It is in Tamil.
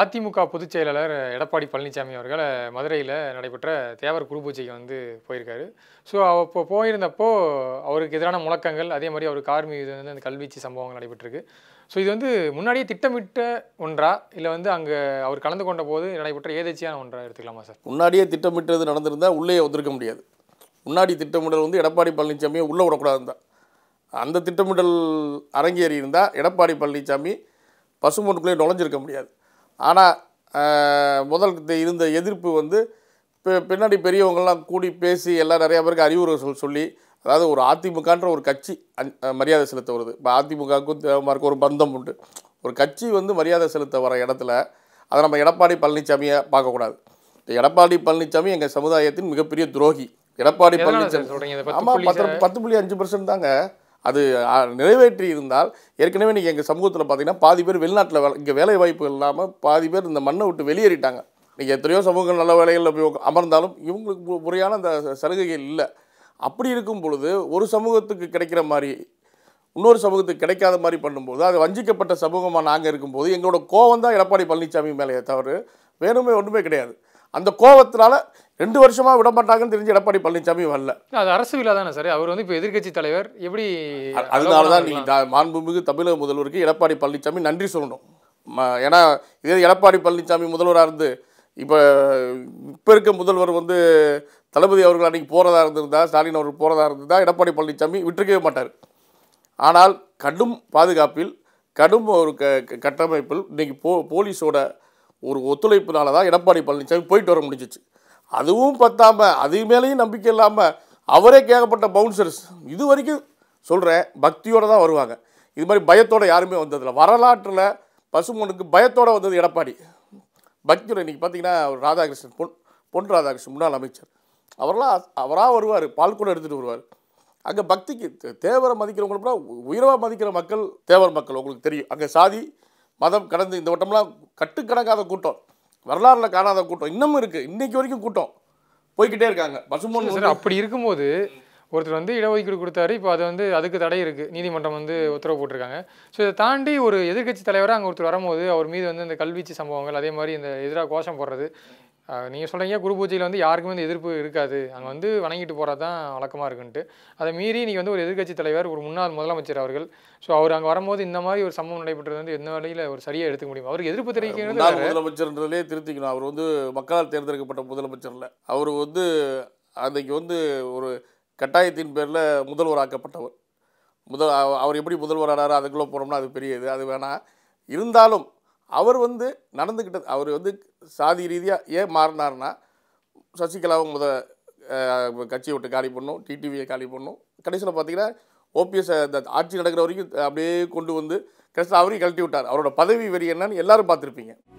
அதிமுக பொதுச் செயலாளர் எடப்பாடி பழனிசாமி அவர்கள் மதுரையில் நடைபெற்ற தேவர் குரு பூஜைக்கு வந்து போயிருக்காரு ஸோ அப்போ போயிருந்தப்போ அவருக்கு எதிரான முழக்கங்கள் அதே மாதிரி அவர் கார் மீது வந்து அந்த கல்வீச்சு சம்பவங்கள் நடைபெற்றிருக்கு ஸோ இது வந்து முன்னாடியே திட்டமிட்ட ஒன்றா இல்லை வந்து அங்கே அவர் கலந்து கொண்ட போது நடைபெற்ற ஏதேச்சியான ஒன்றா எடுத்துக்கலாமா சார் முன்னாடியே திட்டமிட்டது நடந்திருந்தால் உள்ளே ஒத்துருக்க முடியாது முன்னாடி திட்டமிடல் வந்து எடப்பாடி பழனிசாமியை உள்ளே விடக்கூடாது தான் அந்த திட்டமிடல் அரங்கேறி இருந்தால் எடப்பாடி பழனிசாமி பசுமொட்டுக்குள்ளே நுழைஞ்சிருக்க முடியாது ஆனால் முதல் இருந்த எதிர்ப்பு வந்து இப்போ பின்னாடி பெரியவங்கள்லாம் கூடி பேசி எல்லாம் நிறையா பேருக்கு அறிவுரை சொல் சொல்லி அதாவது ஒரு அதிமுகன்ற ஒரு கட்சி மரியாதை செலுத்த வருது இப்போ அதிமுகவுக்கும் தேவமாருக்கும் ஒரு பந்தம் உண்டு ஒரு கட்சி வந்து மரியாதை செலுத்த வர இடத்துல அதை நம்ம எடப்பாடி பழனிசாமியை பார்க்கக்கூடாது எடப்பாடி பழனிசாமி எங்கள் சமுதாயத்தின் மிகப்பெரிய துரோகி எடப்பாடி பழனிசாமி ஆமாம் பத்து பத்து புள்ளி அஞ்சு பர்சன்ட் தாங்க அது நிறைவேற்றி இருந்தால் ஏற்கனவே நீங்கள் எங்கள் சமூகத்தில் பார்த்தீங்கன்னா பாதி பேர் வெளிநாட்டில் வேலை இங்கே வேலை வாய்ப்பு இல்லாமல் பாதி பேர் இந்த மண்ணை விட்டு வெளியேறிட்டாங்க நீங்கள் எத்தனையோ சமூக நல்ல வேலைகளில் போய் அமர்ந்தாலும் இவங்களுக்கு முறையான அந்த சலுகைகள் இல்லை அப்படி இருக்கும் பொழுது ஒரு சமூகத்துக்கு கிடைக்கிற மாதிரி இன்னொரு சமூகத்துக்கு கிடைக்காத மாதிரி பண்ணும்போது அது வஞ்சிக்கப்பட்ட சமூகமாக நாங்கள் இருக்கும்போது எங்களோட கோவம் தான் எடப்பாடி பழனிசாமி மேலேயே தவிர வேணுமே ஒன்றுமே கிடையாது அந்த கோபத்தினால ரெண்டு வருஷமாக விட மாட்டாங்கன்னு தெரிஞ்சு எடப்பாடி பழனிசாமி வரல அது அரசு விழா தானே சார் அவர் வந்து இப்போ எதிர்கட்சி தலைவர் எப்படி அதனால தான் நீங்கள் மாண்புமிகு தமிழக முதல்வருக்கு எடப்பாடி பழனிசாமி நன்றி சொல்லணும் ஏன்னா இதே எடப்பாடி பழனிசாமி முதல்வராக இருந்து இப்போ இப்போ இருக்க முதல்வர் வந்து தளபதி அவர்கள் அன்றைக்கி போகிறதா இருந்திருந்தா ஸ்டாலின் அவர்கள் போகிறதா இருந்திருந்தா எடப்பாடி பழனிசாமி விட்டுருக்கவே மாட்டார் ஆனால் கடும் பாதுகாப்பில் கடும் ஒரு க கட்டமைப்பில் இன்றைக்கி போ போலீஸோட ஒரு ஒத்துழைப்பினால தான் எடப்பாடி பழனிசாமி போயிட்டு வர முடிஞ்சிச்சு அதுவும் பத்தாமல் அது மேலேயும் நம்பிக்கை இல்லாமல் அவரே கேட்கப்பட்ட பவுன்சர்ஸ் இது வரைக்கும் சொல்கிறேன் பக்தியோடு தான் வருவாங்க இது மாதிரி பயத்தோடு யாருமே வந்ததில்லை வரலாற்றில் பசுமனுக்கு பயத்தோடு வந்தது எடப்பாடி பக்தியோட இன்றைக்கி பார்த்தீங்கன்னா ராதாகிருஷ்ணன் பொன் பொன் ராதாகிருஷ்ணன் முன்னாள் அமைச்சர் அவரெல்லாம் அவராக வருவார் கூட எடுத்துகிட்டு வருவார் அங்கே பக்திக்கு தேவரை மதிக்கிறவங்களுக்கு உயர்வாக மதிக்கிற மக்கள் தேவர் மக்கள் உங்களுக்கு தெரியும் அங்கே சாதி மதம் கடந்து இந்த வட்டம்லாம் கட்டுக்கணக்காத கூட்டம் வரலாறில் காணாத கூட்டம் இன்னமும் இருக்குது இன்னைக்கு வரைக்கும் கூட்டம் போய்கிட்டே இருக்காங்க பசுமன் அப்படி இருக்கும்போது ஒருத்தர் வந்து இடஒதுக்கீடு கொடுத்தாரு இப்போ அது வந்து அதுக்கு தடை இருக்குது நீதிமன்றம் வந்து உத்தரவு போட்டிருக்காங்க ஸோ இதை தாண்டி ஒரு எதிர்கட்சி தலைவராக அங்கே ஒருத்தர் வரும்போது அவர் மீது வந்து இந்த கல்வீச்சு சம்பவங்கள் அதே மாதிரி இந்த எதிராக கோஷம் போடுறது நீங்கள் சொல்கிறீங்க குரு பூஜையில் வந்து யாருக்குமே வந்து எதிர்ப்பு இருக்காது அங்கே வந்து வணங்கிட்டு போகிறது தான் வழக்கமாக இருக்குன்ட்டு அதை மீறி நீங்கள் வந்து ஒரு எதிர்க்கட்சி தலைவர் ஒரு முன்னாள் முதலமைச்சர் அவர்கள் ஸோ அவர் அங்கே வரும்போது இந்த மாதிரி ஒரு சம்பவம் நடைபெற்றது வந்து எந்த வழியில் ஒரு சரியாக எடுத்துக்க முடியும் அவருக்கு எதிர்ப்பு தெரிவிக்கிறது முதலமைச்சர்ன்றதுலேயே திருத்திக்கணும் அவர் வந்து மக்களால் தேர்ந்தெடுக்கப்பட்ட முதலமைச்சரில் அவர் வந்து அன்றைக்கு வந்து ஒரு கட்டாயத்தின் பேரில் முதல்வராக்கப்பட்டவர் முதல் அவர் எப்படி முதல்வரானாரோ அதுக்குள்ளே போனோம்னா அது பெரிய இது அது வேணாம் இருந்தாலும் அவர் வந்து நடந்துக்கிட்டது அவர் வந்து சாதி ரீதியாக ஏன் மாறினார்னா சசிகலாவை முத கட்சியை விட்டு காலி பண்ணும் டிடிவியை காலி பண்ணும் கடைசியில் பார்த்தீங்கன்னா ஓபிஎஸ் இந்த ஆட்சி நடக்கிற வரைக்கும் அப்படியே கொண்டு வந்து கடைசியில் அவரையும் கழட்டி விட்டார் அவரோட பதவி வெறி என்னன்னு எல்லோரும் பார்த்துருப்பீங்க